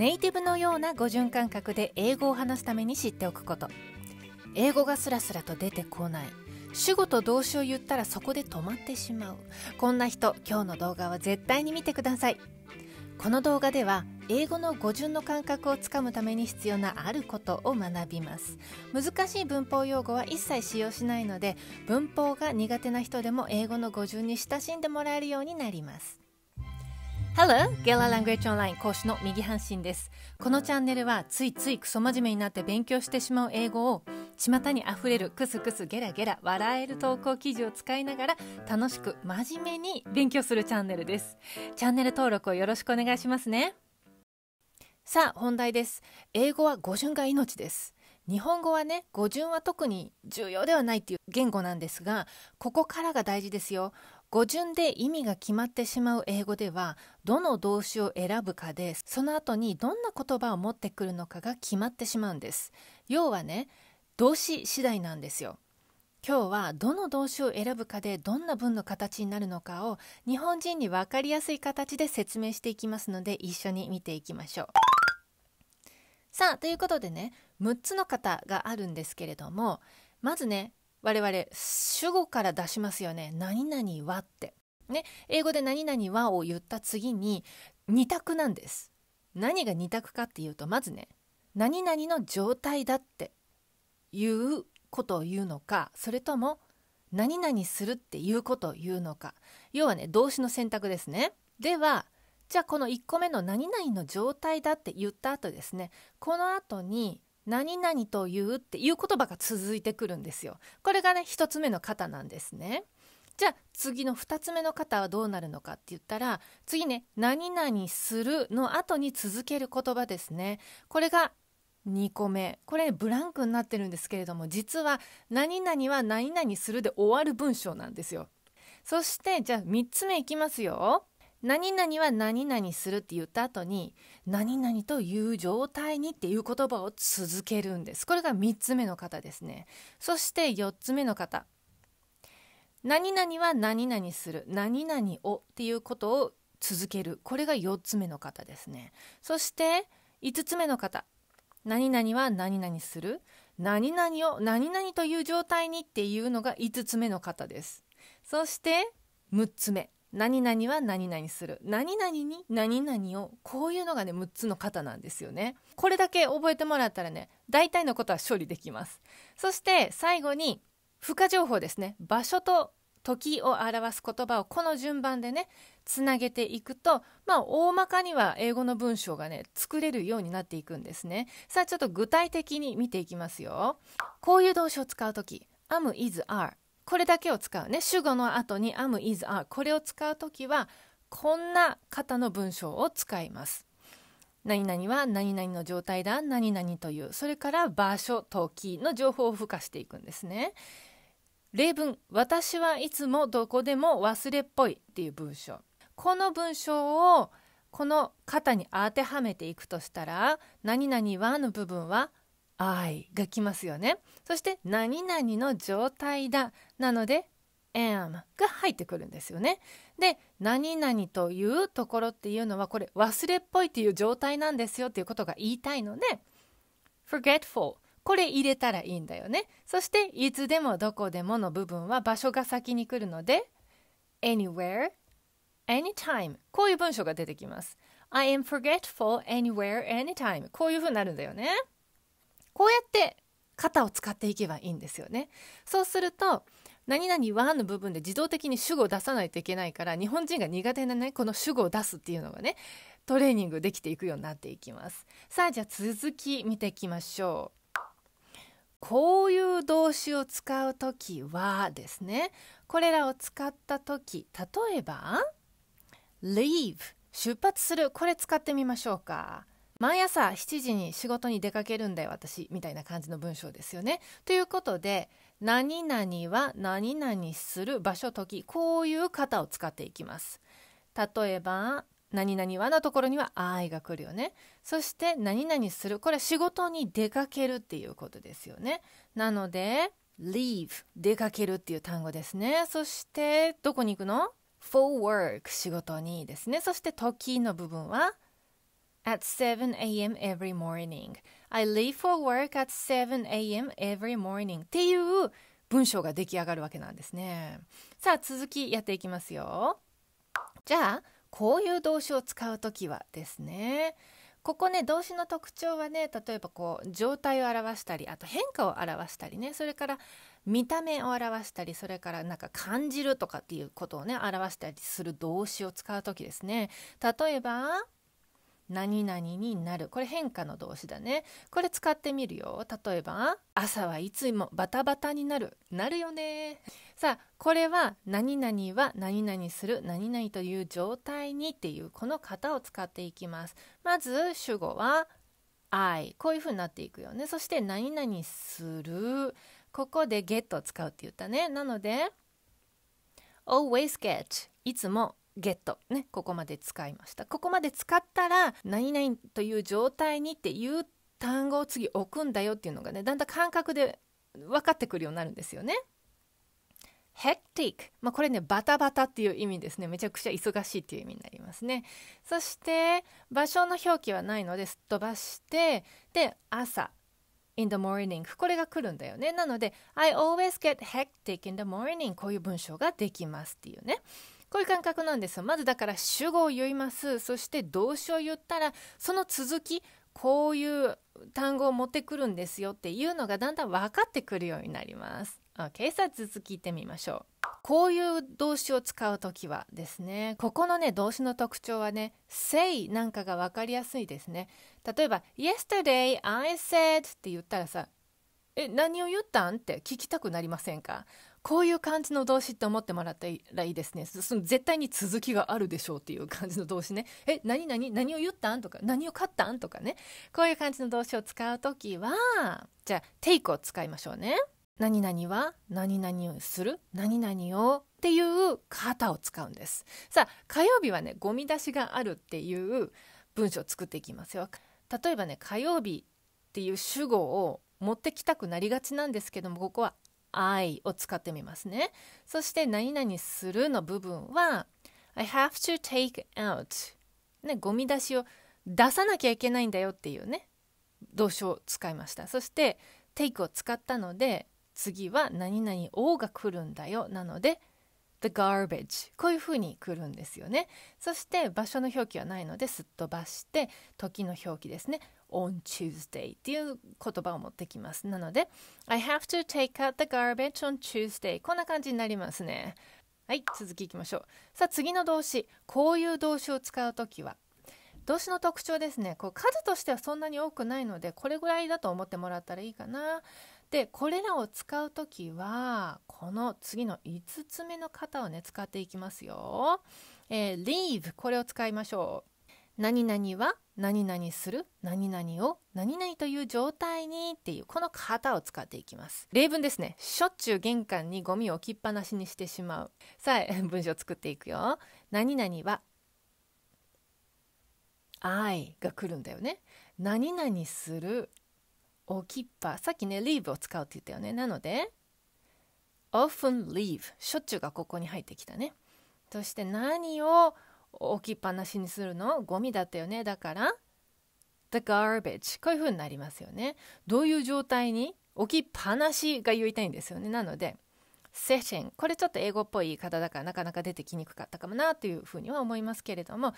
ネイティブのような語順感覚で英語を話すために知っておくこと英語がスラスラと出てこない主語と動詞を言ったらそこで止まってしまうこんな人今日の動画は絶対に見てくださいこの動画では英語の語順の感覚をつかむために必要なあることを学びます難しい文法用語は一切使用しないので文法が苦手な人でも英語の語順に親しんでもらえるようになります Hello! ゲララングエッジオンライン講師の右半身です。このチャンネルはついついクソ真面目になって勉強してしまう英語を巷にあふれるクスクスゲラゲラ笑える投稿記事を使いながら楽しく真面目に勉強するチャンネルです。チャンネル登録をよろしくお願いしますね。さあ本題です。英語は語順が命です。日本語はね語順は特に重要ではないっていう言語なんですがここからが大事ですよ語順で意味が決まってしまう英語ではどの動詞を選ぶかでその後にどんな言葉を持ってくるのかが決まってしまうんです要はね動詞次第なんですよ今日はどの動詞を選ぶかでどんな文の形になるのかを日本人に分かりやすい形で説明していきますので一緒に見ていきましょうさあということでね6つの型があるんですけれどもまずね我々主語から出しますよね何々はって、ね、英語で何々はを言った次に二択なんです何が2択かっていうとまずね何々の状態だっていうことを言うのかそれとも何々するっていうことを言うのか要はね動詞の選択ですねではじゃあこの1個目の何々の状態だって言った後ですねこの後に何々というっていう言葉が続いてくるんですよ。これがね、一つ目の型なんですね。じゃあ次の2つ目の型はどうなるのかって言ったら次ね「何々する」の後に続ける言葉ですね。これが2個目これ、ね、ブランクになってるんですけれども実は「何々は何々する」で終わる文章なんですよ。そしてじゃあ3つ目いきますよ。何々は何々するって言った後に何々という状態にっていう言葉を続けるんですこれが3つ目の方ですねそして4つ目の方何々は何々する何々をっていうことを続けるこれが4つ目の方ですねそして5つ目の方何々は何々する何々を何々という状態にっていうのが5つ目の方ですそして6つ目何々は何々する何々に何々をこういうのがね6つの型なんですよねこれだけ覚えてもらったらね大体のことは処理できますそして最後に付加情報ですね場所と時を表す言葉をこの順番でねつなげていくとまあ大まかには英語の文章がね作れるようになっていくんですねさあちょっと具体的に見ていきますよこういう動詞を使う時 am is are これだけを使うね主語の後に am is are これを使う時はこんな型の文章を使います何々は何々の状態だ何々というそれから場所時の情報を付加していくんですね例文「私はいつもどこでも忘れっぽい」っていう文章この文章をこの肩に当てはめていくとしたら「何々は」の部分は I が来ますよね。そして何々の状態だなので am が入ってくるんですよね。で何々というところっていうのはこれ忘れっぽいっていう状態なんですよっていうことが言いたいので forgetful これ入れたらいいんだよね。そしていつでもどこでもの部分は場所が先に来るので anywhere, anytime こういう文章が出てきます。I am forgetful anywhere, anytime こういうふうになるんだよね。こうやって肩を使っていけばいいんですよね。そうすると何々はの部分で自動的に主語を出さないといけないから日本人が苦手なねこの主語を出すっていうのがねトレーニングできていくようになっていきますさあじゃあ続き見ていきましょうこういう動詞を使う時はですねこれらを使った時例えば leave 出発するこれ使ってみましょうか毎朝7時に仕事に出かけるんだよ私みたいな感じの文章ですよね。ということで何々は何々する場所時こういう型を使っていきます。例えば何々はのところには愛が来るよね。そして何々する。これ仕事に出かけるっていうことですよね。なので leave 出かけるっていう単語ですね。そしてどこに行くの ?for work 仕事にですね。そして時の部分は at 7 a.m. every morning. I leave for work at 7 a.m. every morning. っていう文章が出来上がるわけなんですね。さあ、続きやっていきますよ。じゃあ、こういう動詞を使うときはですね。ここね動詞の特徴はね例えばこう状態を表したりあと変化を表したりねそれから見た目を表したりそれからなんか感じるとかっていうことをね表したりする動詞を使う時ですね。例えば何々になる。これ変化の動詞だね。これ使ってみるよ。例えば、朝はいつもバタバタになる。なるよね。さあ、これは何々は何々する、何々という状態にっていうこの型を使っていきます。まず主語は I。こういう風になっていくよね。そして何々する。ここで get を使うって言ったね。なので、always get いつもゲットねここまで使いましたここまで使ったら何々という状態にっていう単語を次置くんだよっていうのがねだんだん感覚で分かってくるようになるんですよね。hectic、まあ、これねバタバタっていう意味ですねめちゃくちゃ忙しいっていう意味になりますねそして場所の表記はないのですっ飛ばしてで朝 in the morning これが来るんだよねなので I always get hectic in the morning こういう文章ができますっていうねこういう感覚なんですよまずだから主語を言いますそして動詞を言ったらその続きこういう単語を持ってくるんですよっていうのがだんだん分かってくるようになります。OK さあ続きいってみましょう。こういう動詞を使う時はですねここのね動詞の特徴はね「say」なんかが分かりやすいですね例えば「yesterday I said」って言ったらさ「え何を言ったん?」って聞きたくなりませんかこういう感じの動詞って思ってもらったらいいですねその絶対に続きがあるでしょうっていう感じの動詞ねえ何何何を言ったんとか何を買ったんとかねこういう感じの動詞を使う時はじゃあ take を使いましょうね何々は何々をする何々をっていう型を使うんですさあ火曜日はねゴミ出しがあるっていう文章を作っていきますよ例えばね火曜日っていう主語を持ってきたくなりがちなんですけどもここは I を使ってみますね。そして、何々するの部分は、I have to take out。ね、ゴミ出しを出さなきゃいけないんだよっていうね、動詞を使いました。そして、take を使ったので、次は何々 O が来るんだよ。なので、the garbage こういうふうに来るんですよねそして場所の表記はないのですっ飛ばして時の表記ですね on Tuesday っていう言葉を持ってきますなので I have to take out the garbage on Tuesday こんな感じになりますねはい続きいきましょうさあ次の動詞こういう動詞を使う時は動詞の特徴ですねこう数としてはそんなに多くないのでこれぐらいだと思ってもらったらいいかなでこれらを使う時はこの次の5つ目の型をね使っていきますよ。えー、leave これを使いましょう。何々は何々する何々を何々という状態にっていうこの型を使っていきます例文ですねしょっちゅう玄関にゴミを置きっぱなしにしてしまうさあ文章作っていくよ何々は I が来るんだよね何々するおきっぱさっきね leave を使うって言ったよねなので often leave しょっちゅうがここに入ってきたねそして何を置きっぱなしにするのゴミだったよねだから the garbage こういう風になりますよねどういう状態に置きっぱなしが言いたいんですよねなのでセッションこれちょっと英語っぽい言い方だからなかなか出てきにくかったかもなというふうには思いますけれども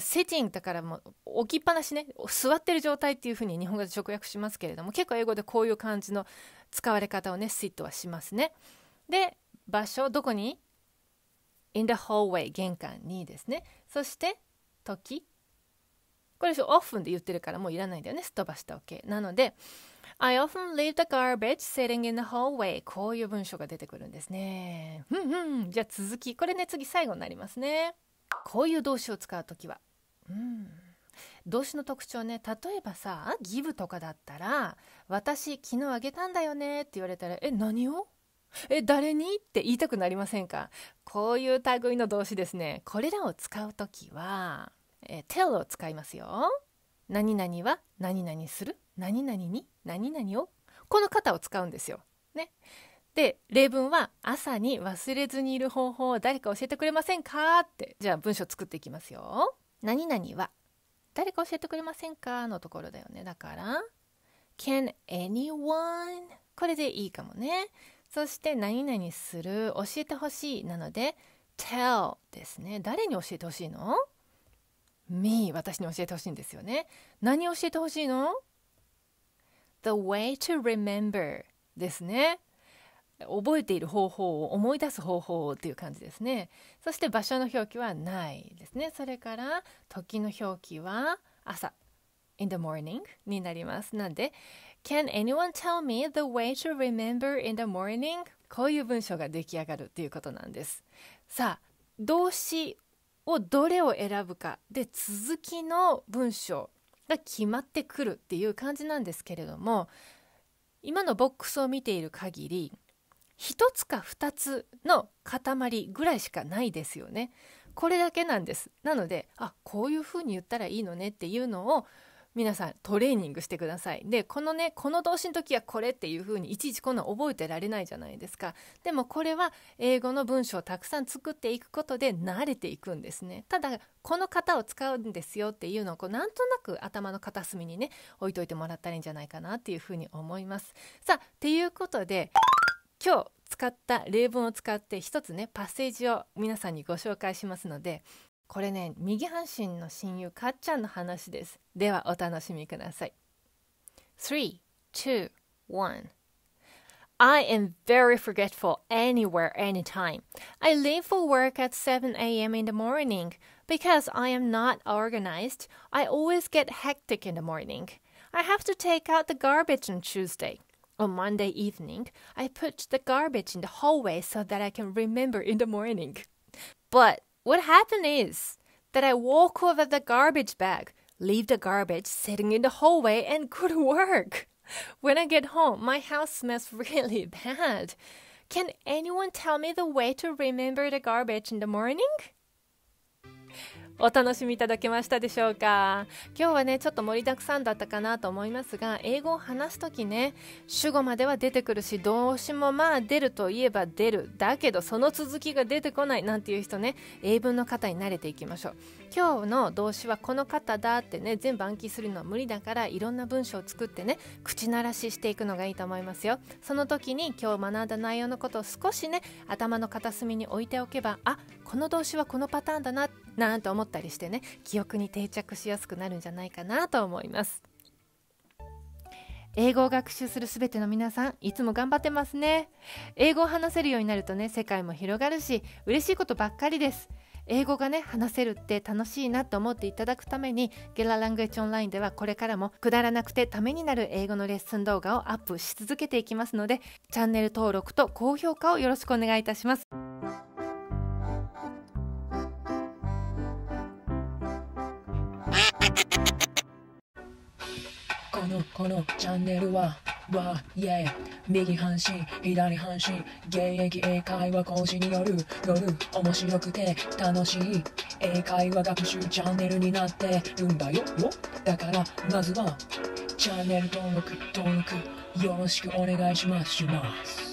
セッティングだからもう置きっぱなしね座ってる状態っていうふうに日本語で直訳しますけれども結構英語でこういう感じの使われ方をねスイットはしますね。で場所どこに ?in the hallway 玄関にですねそして時これオフンで言ってるからもういらないんだよねすっ飛ばしたわけなので I often leave the garbage sitting in the hallway こういう文章が出てくるんですねじゃあ続きこれね次最後になりますねこういう動詞を使う時は、うん、動詞の特徴ね例えばさ「ギブ」とかだったら「私昨日あげたんだよね」って言われたら「え何をえ誰に?」って言いたくなりませんかこういう類の動詞ですねこれらを使う時は「え tell」を使いますよ。何々は何々する何々に何々をこの型を使うんですよ。ね、で例文は「朝に忘れずにいる方法を誰か教えてくれませんか?」ってじゃあ文章作っていきますよ。何々は誰か教えてくれませんかのところだよねだから「Can anyone?」これでいいかもね。そして「何々する」「教えてほしい」なので「tell」ですね。誰に教えてほしいの ?me 私に教えてほしいんですよね。何教えてほしいの the way to remember ですね。覚えている方法を思い出す方法っていう感じですね。そして場所の表記はないですね。それから時の表記は朝 in the morning になります。なんで Can anyone tell me the way to remember in the morning? こういう文章が出来上がるっていうことなんです。さあ動詞をどれを選ぶかで続きの文章が決まってくるっていう感じなんですけれども今のボックスを見ている限り1つか2つの塊ぐらいしかないですよね。これだけなんです。なのであこういうふうに言ったらいいのねっていうのを皆さんトレーニングしてくださいでこのねこの動詞の時はこれっていう風にいちいちこんな覚えてられないじゃないですかでもこれは英語の文章をたくさん作っていくことで慣れていくんですねただこの型を使うんですよっていうのをこうなんとなく頭の片隅にね置いといてもらったらいいんじゃないかなっていう風に思いますさあっていうことで今日使った例文を使って一つねパッセージを皆さんにご紹介しますのでこれね右半身の親友かっちゃんの話ですではお楽しみください321 I am very forgetful anywhere, anytime. I leave for work at 7 a.m. in the morning. Because I am not organized, I always get hectic in the morning. I have to take out the garbage on Tuesday. On Monday evening, I put the garbage in the hallway so that I can remember in the morning. But what happened is that I walk over the garbage bag, leave the garbage sitting in the hallway, and go to work. When I get home, my house smells really bad. Can anyone tell me the way to remember the garbage in the morning? お楽しみいただけましたでしょうか今日はねちょっと盛りだくさんだったかなと思いますが英語を話す時ね主語までは出てくるし動詞もまあ出るといえば出るだけどその続きが出てこないなんていう人ね英文の方に慣れていきましょう今日の動詞はこの方だってね全部暗記するのは無理だからいろんな文章を作ってね口ならししていくのがいいと思いますよその時に今日学んだ内容のことを少しね頭の片隅に置いておけばあこの動詞はこのパターンだなってなんて思ったりしてね記憶に定着しやすくなるんじゃないかなと思います英語を学習するすべての皆さんいつも頑張ってますね英語を話せるようになるとね世界も広がるし嬉しいことばっかりです英語がね話せるって楽しいなと思っていただくためにゲララングエッジオンラインではこれからもくだらなくてためになる英語のレッスン動画をアップし続けていきますのでチャンネル登録と高評価をよろしくお願いいたしますこのチャンネルはわ、イ e a 右半身左半身現役英会話講師による夜面白くて楽しい英会話学習チャンネルになってるんだよよだからまずはチャンネル登録登録よろしくお願いします